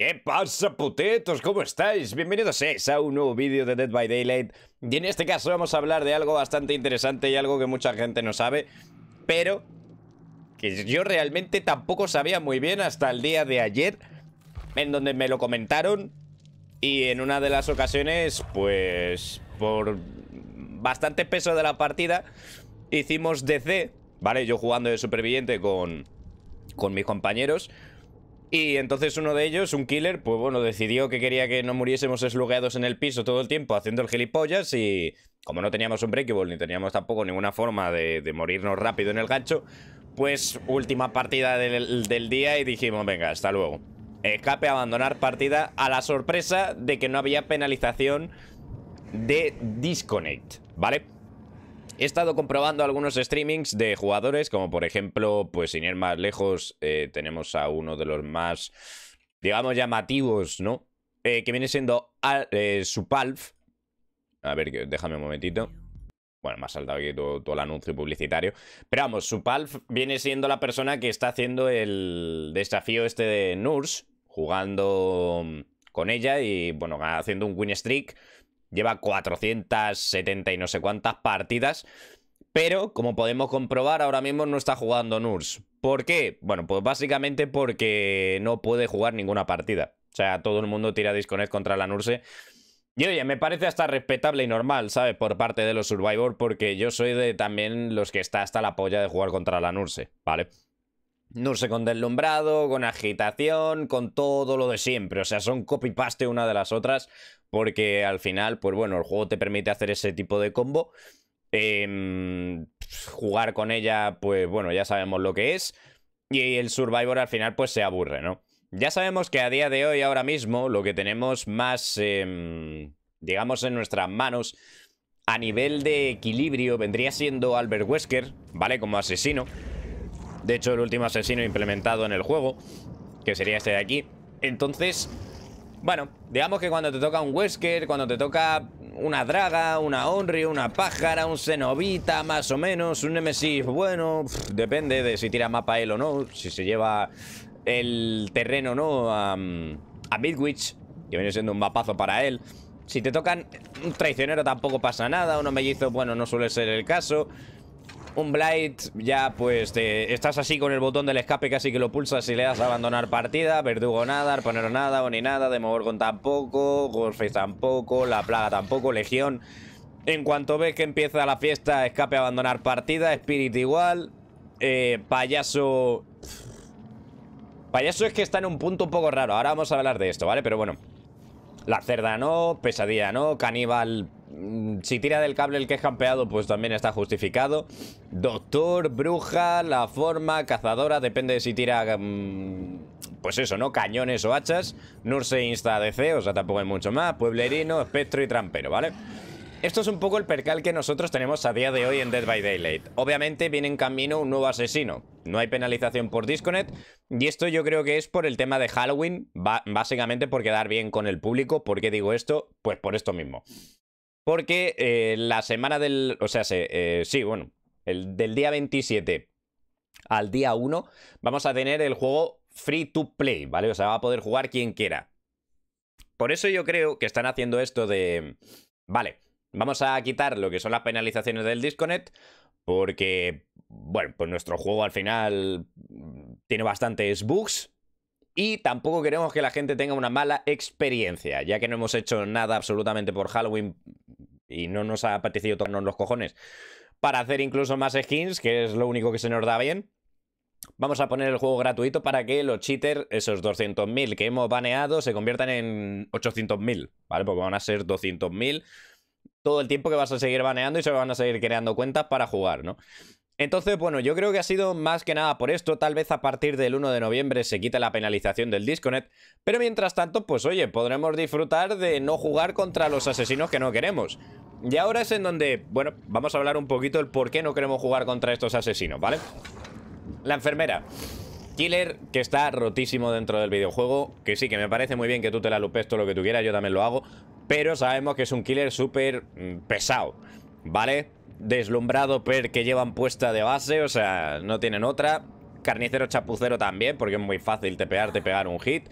¿Qué pasa, putetos? ¿Cómo estáis? Bienvenidos a un nuevo vídeo de Dead by Daylight Y en este caso vamos a hablar de algo bastante interesante y algo que mucha gente no sabe Pero que yo realmente tampoco sabía muy bien hasta el día de ayer En donde me lo comentaron Y en una de las ocasiones, pues por bastante peso de la partida Hicimos DC, ¿vale? Yo jugando de superviviente con, con mis compañeros y entonces uno de ellos, un killer, pues bueno, decidió que quería que no muriésemos eslugueados en el piso todo el tiempo haciendo el gilipollas y como no teníamos un breakable ni teníamos tampoco ninguna forma de, morirnos rápido en el gancho, pues última partida del, día y dijimos, venga, hasta luego. Escape, abandonar partida a la sorpresa de que no había penalización de disconnect, ¿vale? He estado comprobando algunos streamings de jugadores, como por ejemplo, pues sin ir más lejos, eh, tenemos a uno de los más, digamos, llamativos, ¿no? Eh, que viene siendo eh, Supalf. A ver, déjame un momentito. Bueno, me ha saltado aquí todo, el anuncio publicitario. Pero vamos, Supalf viene siendo la persona que está haciendo el desafío este de Nurse, jugando con ella y, bueno, haciendo un win streak Lleva 470 y no sé cuántas partidas. Pero, como podemos comprobar, ahora mismo no está jugando NURSE. ¿Por qué? Bueno, pues básicamente porque no puede jugar ninguna partida. O sea, todo el mundo tira disconnect contra la Nurse. Y oye, me parece hasta respetable y normal, ¿sabes? Por parte de los Survivor, porque yo soy de también los que está hasta la polla de jugar contra la Nurse, ¿vale? No sé, con deslumbrado, con agitación, con todo lo de siempre. O sea, son copy-paste una de las otras porque al final, pues bueno, el juego te permite hacer ese tipo de combo. Em, jugar con ella, pues bueno, ya sabemos lo que es. Y el Survivor al final, pues se aburre, ¿no? Ya sabemos que a día de hoy, ahora mismo, lo que tenemos más, em, digamos, en nuestras manos a nivel de equilibrio vendría siendo Albert Wesker, ¿vale? Como asesino. De hecho, el último asesino implementado en el juego, que sería este de aquí. Entonces, bueno, digamos que cuando te toca un Wesker, cuando te toca una draga, una Onry, una pájara, un cenovita más o menos, un Nemesis, bueno, depende de si tira mapa él o no, si se lleva el terreno o no a, a Midwich, que viene siendo un mapazo para él. Si te tocan un traicionero tampoco pasa nada, uno mellizo, bueno, no suele ser el caso. Un Blight ya pues estás así con el botón del escape casi que lo pulsas y le das a abandonar partida. Verdugo nada, Arponero nada, o ni nada, Demogorgon tampoco, golfe tampoco, La Plaga tampoco, Legión. En cuanto ves que empieza la fiesta, escape abandonar partida, Spirit igual, eh, Payaso... Payaso es que está en un punto un poco raro, ahora vamos a hablar de esto, ¿vale? Pero bueno, la cerda no, pesadilla no, caníbal Mm, si tira del cable el que es campeado, pues también está justificado. Doctor, bruja, la forma, cazadora, depende de si tira... Mm, pues eso, ¿no? Cañones o hachas. Nurse insta DC, o sea, tampoco hay mucho más. Pueblerino, espectro y trampero, ¿vale? Esto es un poco el percal que nosotros tenemos a día de hoy en Dead by Daylight. Obviamente viene en camino un nuevo asesino. No hay penalización por disconnect. Y esto yo creo que es por el tema de Halloween. Básicamente por quedar bien con el público. ¿Por qué digo esto? Pues por esto mismo. Porque eh, la semana del... O sea, eh, sí, bueno, del día 27 al día 1 vamos a tener el juego free to play, ¿vale? O sea, va a poder jugar quien quiera. Por eso yo creo que están haciendo esto de... Vale, vamos a quitar lo que son las penalizaciones del disconnect porque, bueno, pues nuestro juego al final tiene bastantes bugs, y tampoco queremos que la gente tenga una mala experiencia, ya que no hemos hecho nada absolutamente por Halloween y no nos ha apetecido tocarnos los cojones para hacer incluso más skins, que es lo único que se nos da bien. Vamos a poner el juego gratuito para que los cheaters, esos 200.000 que hemos baneado, se conviertan en 800.000, ¿vale? Porque van a ser 200.000 todo el tiempo que vas a seguir baneando y se van a seguir creando cuentas para jugar, ¿no? Entonces, bueno, yo creo que ha sido más que nada por esto. Tal vez a partir del 1 de noviembre se quita la penalización del disconnect. Pero mientras tanto, pues oye, podremos disfrutar de no jugar contra los asesinos que no queremos. Y ahora es en donde, bueno, vamos a hablar un poquito del por qué no queremos jugar contra estos asesinos, ¿vale? La enfermera. Killer, que está rotísimo dentro del videojuego, que sí, que me parece muy bien que tú te la lupes todo lo que tú quieras, yo también lo hago, pero sabemos que es un killer súper mm, pesado, ¿vale? Deslumbrado per que llevan puesta de base, o sea, no tienen otra. Carnicero chapucero también, porque es muy fácil tepear, pegar un hit.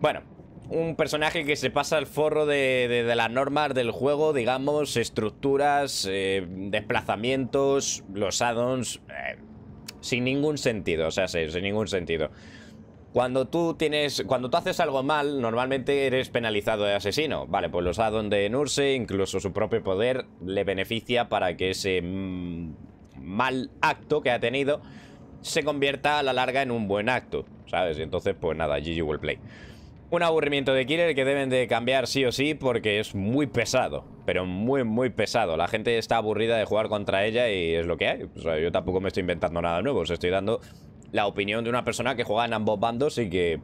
Bueno, un personaje que se pasa el forro de, de, las normas del juego, digamos, estructuras, eh, desplazamientos, los addons, eh, sin ningún sentido, o sea, sin ningún sentido. Cuando tú tienes, cuando tú haces algo mal, normalmente eres penalizado de asesino. Vale, pues los addons de Nurse, incluso su propio poder, le beneficia para que ese mm, mal acto que ha tenido se convierta a la larga en un buen acto, ¿sabes? Y entonces, pues nada, GG will play. Un aburrimiento de Killer que deben de cambiar sí o sí porque es muy pesado, pero muy, muy pesado. La gente está aburrida de jugar contra ella y es lo que hay. O sea, yo tampoco me estoy inventando nada nuevo, os estoy dando la opinión de una persona que juega en ambos bandos y que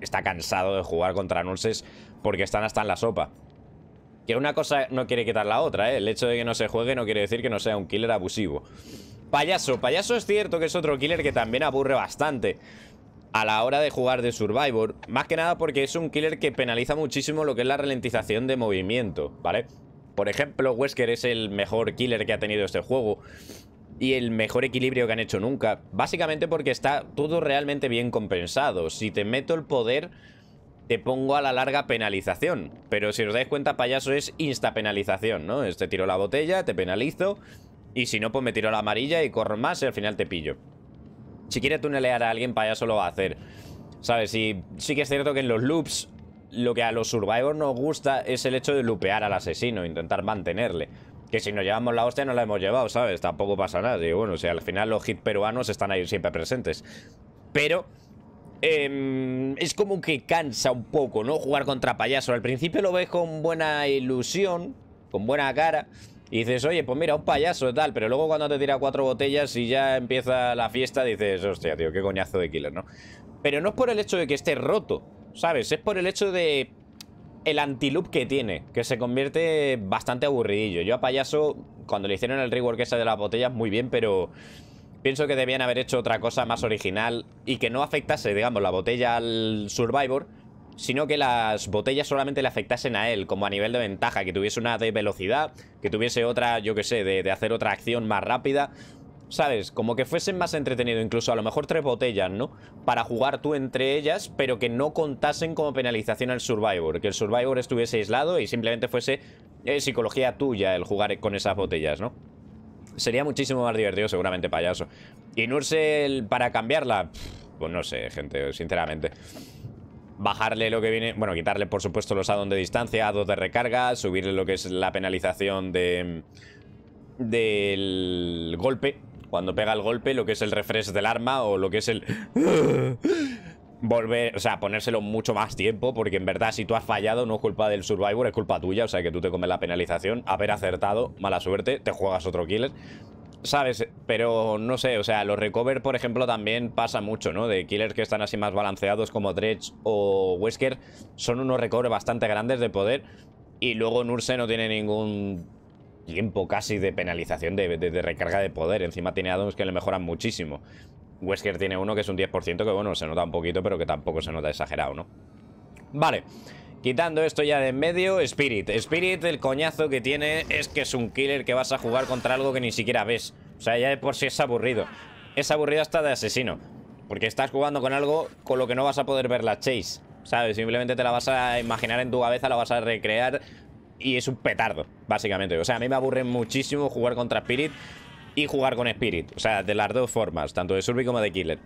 está cansado de jugar contra Nulses porque están hasta en la sopa. Que una cosa no quiere quitar la otra, ¿eh? El hecho de que no se juegue no quiere decir que no sea un killer abusivo. Payaso. Payaso es cierto que es otro killer que también aburre bastante a la hora de jugar de Survivor. Más que nada porque es un killer que penaliza muchísimo lo que es la ralentización de movimiento, ¿vale? Por ejemplo, Wesker es el mejor killer que ha tenido este juego y el mejor equilibrio que han hecho nunca. Básicamente porque está todo realmente bien compensado. Si te meto el poder, te pongo a la larga penalización. Pero si os dais cuenta, payaso es insta penalización, ¿no? Te tiro la botella, te penalizo. Y si no, pues me tiro la amarilla y corro más y al final te pillo. Si quieres tunelear a alguien, payaso lo va a hacer. ¿Sabes? Y sí que es cierto que en los loops lo que a los survivors nos gusta es el hecho de lupear al asesino, intentar mantenerle. Que si nos llevamos la hostia, no la hemos llevado, ¿sabes? Tampoco pasa nada. Y bueno, o sea, al final los hits peruanos están ahí siempre presentes. Pero em, es como que cansa un poco, ¿no? Jugar contra payaso Al principio lo ves con buena ilusión, con buena cara. Y dices, oye, pues mira, un payaso y tal. Pero luego cuando te tira cuatro botellas y ya empieza la fiesta, dices, hostia, tío, qué coñazo de killer, ¿no? Pero no es por el hecho de que esté roto, ¿sabes? Es por el hecho de el antiloop que tiene, que se convierte bastante aburridillo. Yo a Payaso, cuando le hicieron el rework ese de las botellas, muy bien, pero pienso que debían haber hecho otra cosa más original y que no afectase, digamos, la botella al Survivor, sino que las botellas solamente le afectasen a él, como a nivel de ventaja, que tuviese una de velocidad, que tuviese otra, yo que sé, de, de hacer otra acción más rápida ¿sabes? Como que fuesen más entretenido, incluso a lo mejor tres botellas, ¿no? Para jugar tú entre ellas, pero que no contasen como penalización al Survivor, que el Survivor estuviese aislado y simplemente fuese eh, psicología tuya el jugar con esas botellas, ¿no? Sería muchísimo más divertido seguramente, payaso. Y Nursel para cambiarla, pues no sé, gente, sinceramente bajarle lo que viene, bueno, quitarle por supuesto los addons de distancia, addons de recarga, subirle lo que es la penalización de del golpe, cuando pega el golpe, lo que es el refresh del arma o lo que es el... Volver, o sea, ponérselo mucho más tiempo Porque en verdad si tú has fallado no es culpa del Survivor Es culpa tuya, o sea que tú te comes la penalización Haber acertado, mala suerte, te juegas otro killer ¿sabes? Pero no sé, o sea, los recover, por ejemplo, también pasa mucho, ¿no? De killers que están así más balanceados como Dredge o Wesker, son unos recover bastante grandes de poder y luego Nurse no tiene ningún tiempo casi de penalización de, recarga de poder. Encima tiene addons que le mejoran muchísimo. Wesker tiene uno que es un 10%, que bueno, se nota un poquito, pero que tampoco se nota exagerado, ¿no? Vale. Quitando esto ya de en medio, Spirit. Spirit, el coñazo que tiene es que es un killer que vas a jugar contra algo que ni siquiera ves. O sea, ya de por si es aburrido. Es aburrido hasta de asesino. Porque estás jugando con algo con lo que no vas a poder ver la chase. ¿Sabes? Simplemente te la vas a imaginar en tu cabeza, la vas a recrear y es un petardo, básicamente. O sea, a mí me aburre muchísimo jugar contra Spirit y jugar con Spirit. O sea, de las dos formas, tanto de Surby como de Killer.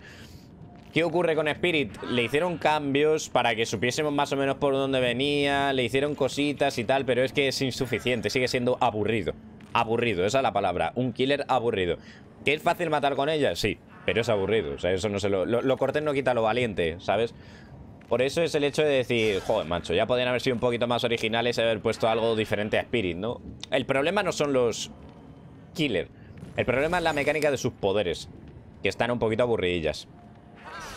¿Qué ocurre con Spirit? Le hicieron cambios para que supiésemos más o menos por dónde venía, le hicieron cositas y tal, pero es que es insuficiente, sigue siendo aburrido. Aburrido, esa es la palabra, un killer aburrido. ¿Que es fácil matar con ella? Sí, pero es aburrido, o sea, eso no se lo... Lo, cortes no quita lo valiente, ¿sabes? Por eso es el hecho de decir, joder, macho, ya podrían haber sido un poquito más originales y haber puesto algo diferente a Spirit, ¿no? El problema no son los killer. El problema es la mecánica de sus poderes, que están un poquito aburridillas.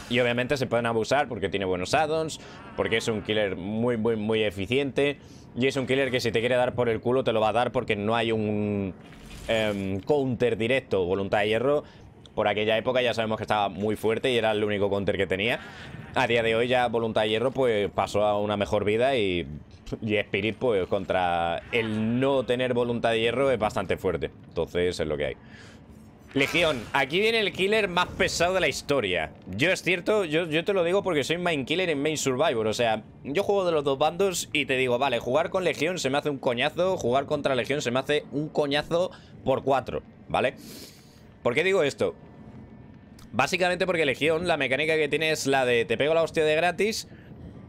Y obviamente se pueden abusar porque tiene buenos addons, porque es un killer muy, muy, muy eficiente. Y es un killer que si te quiere dar por el culo te lo va a dar porque no hay un em, counter directo, voluntad de hierro por aquella época ya sabemos que estaba muy fuerte y era el único counter que tenía. A día de hoy ya Voluntad de Hierro pues pasó a una mejor vida y, Spirit pues contra el no tener Voluntad de Hierro es bastante fuerte. Entonces es lo que hay. Legión, aquí viene el killer más pesado de la historia. Yo es cierto, yo, te lo digo porque soy main killer en main survivor. O sea, yo juego de los dos bandos y te digo, vale, jugar con Legión se me hace un coñazo, jugar contra Legión se me hace un coñazo por cuatro, ¿vale? vale ¿Por qué digo esto? Básicamente porque Legión la mecánica que tiene es la de te pego la hostia de gratis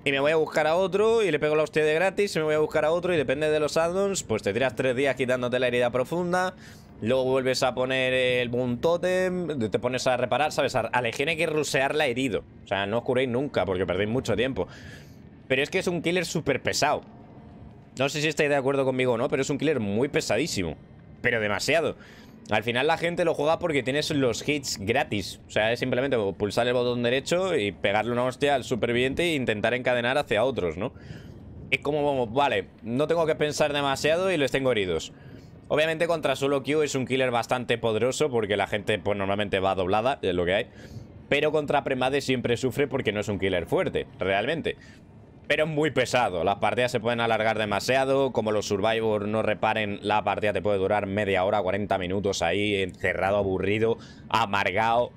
y me voy a buscar a otro y le pego la hostia de gratis y me voy a buscar a otro y depende de los addons, pues te tiras tres días quitándote la herida profunda, luego vuelves a poner el boom totem, te pones a reparar, ¿sabes? A, Legión hay que rusearla herido, o sea, no os curéis nunca porque perdéis mucho tiempo. Pero es que es un killer súper pesado. No sé si estáis de acuerdo conmigo o no, pero es un killer muy pesadísimo. Pero demasiado. Al final la gente lo juega porque tienes los hits gratis. O sea, es simplemente pulsar el botón derecho y pegarle una hostia al superviviente e intentar encadenar hacia otros, ¿no? Es como, vamos, vale, no tengo que pensar demasiado y les tengo heridos. Obviamente contra solo Q es un killer bastante poderoso porque la gente pues normalmente va doblada, es lo que hay. Pero contra Premade siempre sufre porque no es un killer fuerte, realmente pero es muy pesado. Las partidas se pueden alargar demasiado. Como los survivors no reparen, la partida te puede durar media hora, 40 minutos ahí, encerrado, aburrido, amargado.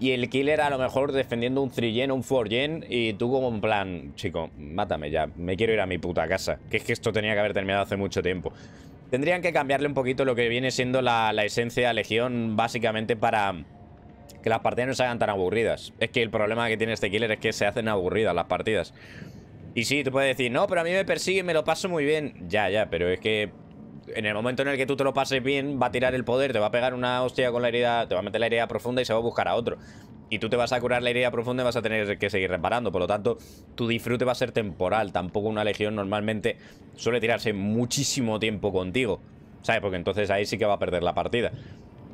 Y el killer a lo mejor defendiendo un 3 gen un 4 gen Y tú como en plan, chico, mátame ya. Me quiero ir a mi puta casa. Que es que esto tenía que haber terminado hace mucho tiempo. Tendrían que cambiarle un poquito lo que viene siendo la, la esencia de Legión básicamente para que las partidas no se hagan tan aburridas. Es que el problema que tiene este killer es que se hacen aburridas las partidas. Y sí, tú puedes decir, no, pero a mí me persigue me lo paso muy bien. Ya, ya, pero es que en el momento en el que tú te lo pases bien, va a tirar el poder, te va a pegar una hostia con la herida, te va a meter la herida profunda y se va a buscar a otro. Y tú te vas a curar la herida profunda y vas a tener que seguir reparando. Por lo tanto, tu disfrute va a ser temporal. Tampoco una legión normalmente suele tirarse muchísimo tiempo contigo. ¿Sabes? Porque entonces ahí sí que va a perder la partida.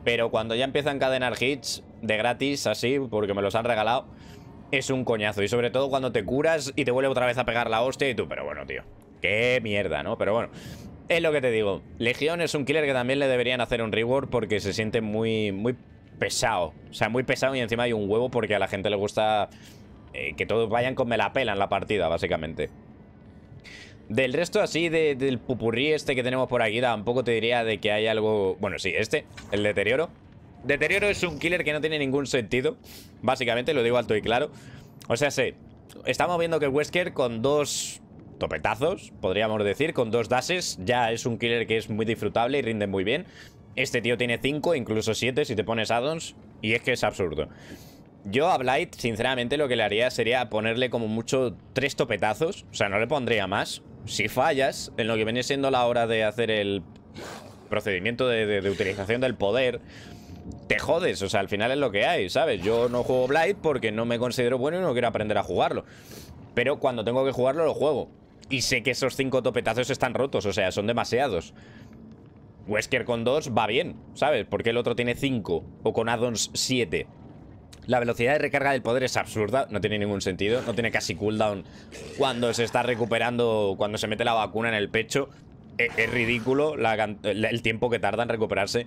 Pero cuando ya empiezan a encadenar hits de gratis, así, porque me los han regalado es un coñazo. Y sobre todo cuando te curas y te vuelve otra vez a pegar la hostia y tú, pero bueno, tío. Qué mierda, ¿no? Pero bueno, es lo que te digo. Legión es un killer que también le deberían hacer un reward porque se siente muy, muy pesado. O sea, muy pesado y encima hay un huevo porque a la gente le gusta eh, que todos vayan con me la pela en la partida, básicamente. Del resto así del pupurrí este que tenemos por aquí, tampoco te diría de que hay algo... Bueno, sí, este, el deterioro. Deterioro es un killer que no tiene ningún sentido. Básicamente, lo digo alto y claro. O sea, sé. Estamos viendo que Wesker con dos topetazos, podríamos decir, con dos dases ya es un killer que es muy disfrutable y rinde muy bien. Este tío tiene cinco incluso siete si te pones addons, y es que es absurdo. Yo a Blight, sinceramente, lo que le haría sería ponerle como mucho tres topetazos. O sea, no le pondría más. Si fallas en lo que viene siendo la hora de hacer el procedimiento de utilización del poder, te jodes, o sea, al final es lo que hay, ¿sabes? Yo no juego Blight porque no me considero bueno y no quiero aprender a jugarlo. Pero cuando tengo que jugarlo, lo juego. Y sé que esos cinco topetazos están rotos, o sea, son demasiados. Wesker con dos va bien, ¿sabes? Porque el otro tiene cinco, o con addons siete. La velocidad de recarga del poder es absurda, no tiene ningún sentido, no tiene casi cooldown cuando se está recuperando, cuando se mete la vacuna en el pecho. E-, es, ridículo el tiempo que tarda en recuperarse.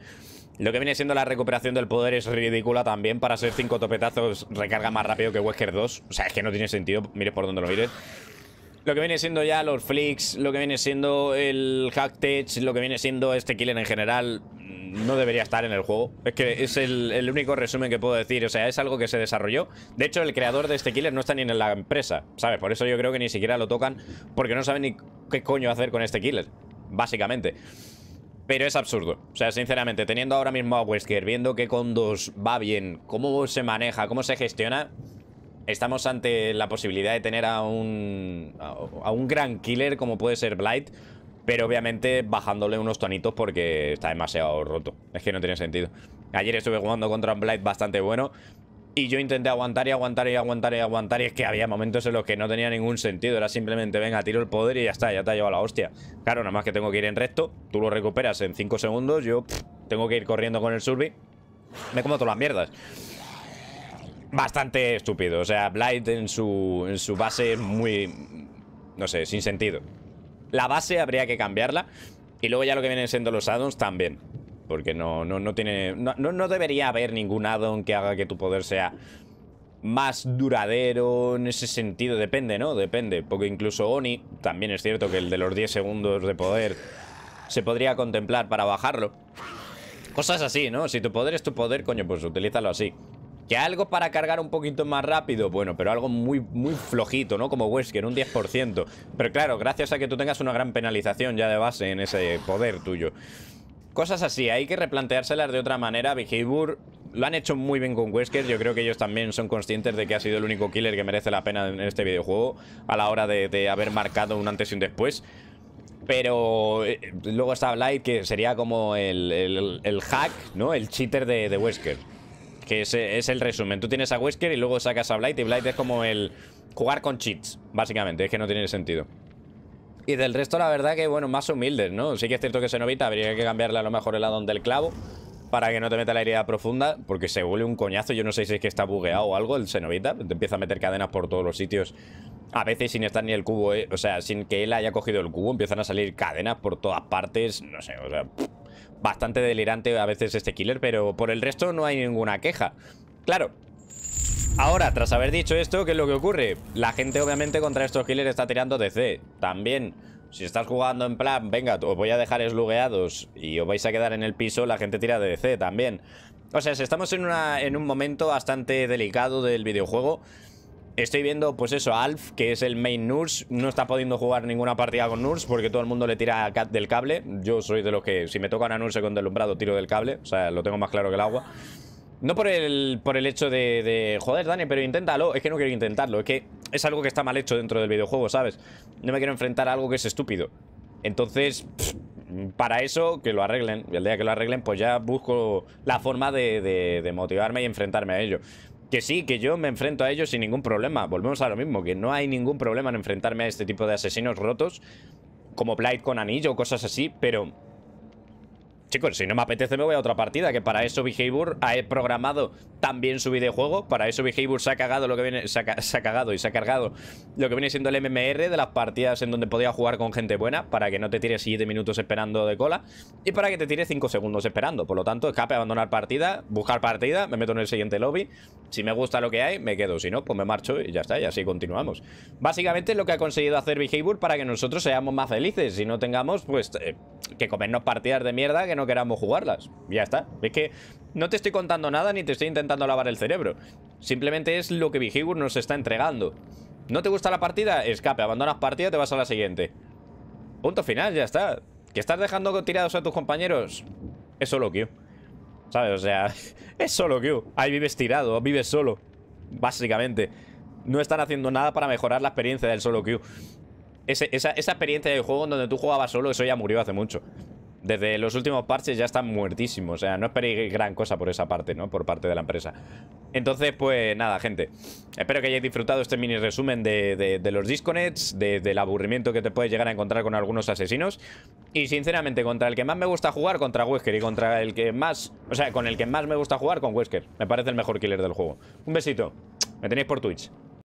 Lo que viene siendo la recuperación del poder es ridícula también. Para ser 5 topetazos recarga más rápido que Wesker 2. O sea, es que no tiene sentido, mires por donde lo mires. Lo que viene siendo ya los flicks, lo que viene siendo el hack lo que viene siendo este killer en general, mm, no debería estar en el juego. Es que es el, el, único resumen que puedo decir. O sea, es algo que se desarrolló. De hecho, el creador de este killer no está ni en la empresa, ¿sabes? Por eso yo creo que ni siquiera lo tocan, porque no saben ni qué coño hacer con este killer, básicamente. Pero es absurdo. O sea, sinceramente, teniendo ahora mismo a Wesker, viendo que con dos va bien, cómo se maneja, cómo se gestiona, estamos ante la posibilidad de tener a un, a, un gran killer como puede ser Blight, pero obviamente bajándole unos tonitos porque está demasiado roto. Es que no tiene sentido. Ayer estuve jugando contra un Blight bastante bueno y yo intenté aguantar y aguantar y aguantar y aguantar. Y es que había momentos en los que no tenía ningún sentido. Era simplemente, venga, tiro el poder y ya está, ya te ha llevado la hostia. Claro, nada más que tengo que ir en recto. Tú lo recuperas en 5 segundos. Yo tengo que ir corriendo con el surbi. Me como todas las mierdas. Bastante estúpido. O sea, Blight en su, en su base es muy... No sé, sin sentido. La base habría que cambiarla. Y luego ya lo que vienen siendo los addons también. Porque no, no, tiene. No, debería haber ningún addon que haga que tu poder sea más duradero en ese sentido. Depende, ¿no? Depende. Porque incluso Oni, también es cierto que el de los 10 segundos de poder se podría contemplar para bajarlo. Cosas así, ¿no? Si tu poder es tu poder, coño, pues utilízalo así. Que algo para cargar un poquito más rápido, bueno, pero algo muy, muy flojito, ¿no? Como Wesker, un 10%. Pero claro, gracias a que tú tengas una gran penalización ya de base en ese poder tuyo. Cosas así, hay que replanteárselas de otra manera. Vigibur. lo han hecho muy bien con Wesker. Yo creo que ellos también son conscientes de que ha sido el único killer que merece la pena en este videojuego a la hora de, haber marcado un antes y un después. Pero eh, luego está Blight, que sería como el, hack, ¿no? El cheater de, Wesker. Que es, es, el resumen. Tú tienes a Wesker y luego sacas a Blight y Blight es como el jugar con cheats, básicamente. Es que no tiene sentido. Y del resto, la verdad que, bueno, más humildes, ¿no? Sí que es cierto que Senovita habría que cambiarle a lo mejor el addon del clavo para que no te meta la herida profunda, porque se huele un coñazo. Yo no sé si es que está bugueado o algo el Senovita. Te empieza a meter cadenas por todos los sitios. A veces sin estar ni el cubo, eh, o sea, sin que él haya cogido el cubo, empiezan a salir cadenas por todas partes. No sé, o sea, bastante delirante a veces este killer, pero por el resto no hay ninguna queja. Claro, Ahora, tras haber dicho esto, ¿qué es lo que ocurre? La gente obviamente contra estos killers está tirando DC. También, si estás jugando en plan, venga, os voy a dejar slugueados y os vais a quedar en el piso, la gente tira DC también. O sea, si estamos en, un momento bastante delicado del videojuego. Estoy viendo, pues eso, Alf, que es el main Nurse. No está pudiendo jugar ninguna partida con Nurse porque todo el mundo le tira del cable. Yo soy de los que, si me toca una Nurse con delumbrado tiro del cable. O sea, lo tengo más claro que el agua. No por el, por el hecho de, Joder, Dani, pero inténtalo. Es que no quiero intentarlo. Es que es algo que está mal hecho dentro del videojuego, ¿sabes? No me quiero enfrentar a algo que es estúpido. Entonces, para eso, que lo arreglen. Y el día que lo arreglen, pues ya busco la forma de, motivarme y enfrentarme a ello. Que sí, que yo me enfrento a ellos sin ningún problema. Volvemos a lo mismo, que no hay ningún problema en enfrentarme a este tipo de asesinos rotos, como Blight con anillo o cosas así, pero chicos, si no me apetece me voy a otra partida, que para eso Behavior ha programado también su videojuego, para eso Behavior se ha cagado lo que viene, se ha, cagado y se ha cargado lo que viene siendo el MMR de las partidas en donde podía jugar con gente buena, para que no te tires 7 minutos esperando de cola y para que te tires 5 segundos esperando, por lo tanto, escape, abandonar partida, buscar partida, me meto en el siguiente lobby, si me gusta lo que hay, me quedo, si no, pues me marcho y ya está, y así continuamos. Básicamente lo que ha conseguido hacer Behavior para que nosotros seamos más felices y no tengamos, pues, eh, que comernos partidas de mierda que no queramos jugarlas. Ya está. Es que no te estoy contando nada ni te estoy intentando lavar el cerebro. Simplemente es lo que Vigibur nos está entregando. ¿No te gusta la partida? Escape, abandonas partida, te vas a la siguiente. Punto final, ya está. ¿Que estás dejando tirados a tus compañeros? Es solo Q. ¿Sabes? O sea, es solo Q. Ahí vives tirado, vives solo. Básicamente. No están haciendo nada para mejorar la experiencia del solo Q. esa, esa experiencia del juego en donde tú jugabas solo, eso ya murió hace mucho. Desde los últimos parches ya están muertísimos. O sea, no esperéis gran cosa por esa parte, ¿no? Por parte de la empresa. Entonces, pues nada, gente. Espero que hayáis disfrutado este mini resumen de, los disconnects, del aburrimiento que te puedes llegar a encontrar con algunos asesinos. Y sinceramente, contra el que más me gusta jugar, contra Wesker. Y contra el que más... O sea, con el que más me gusta jugar, con Wesker. Me parece el mejor killer del juego. Un besito. Me tenéis por Twitch.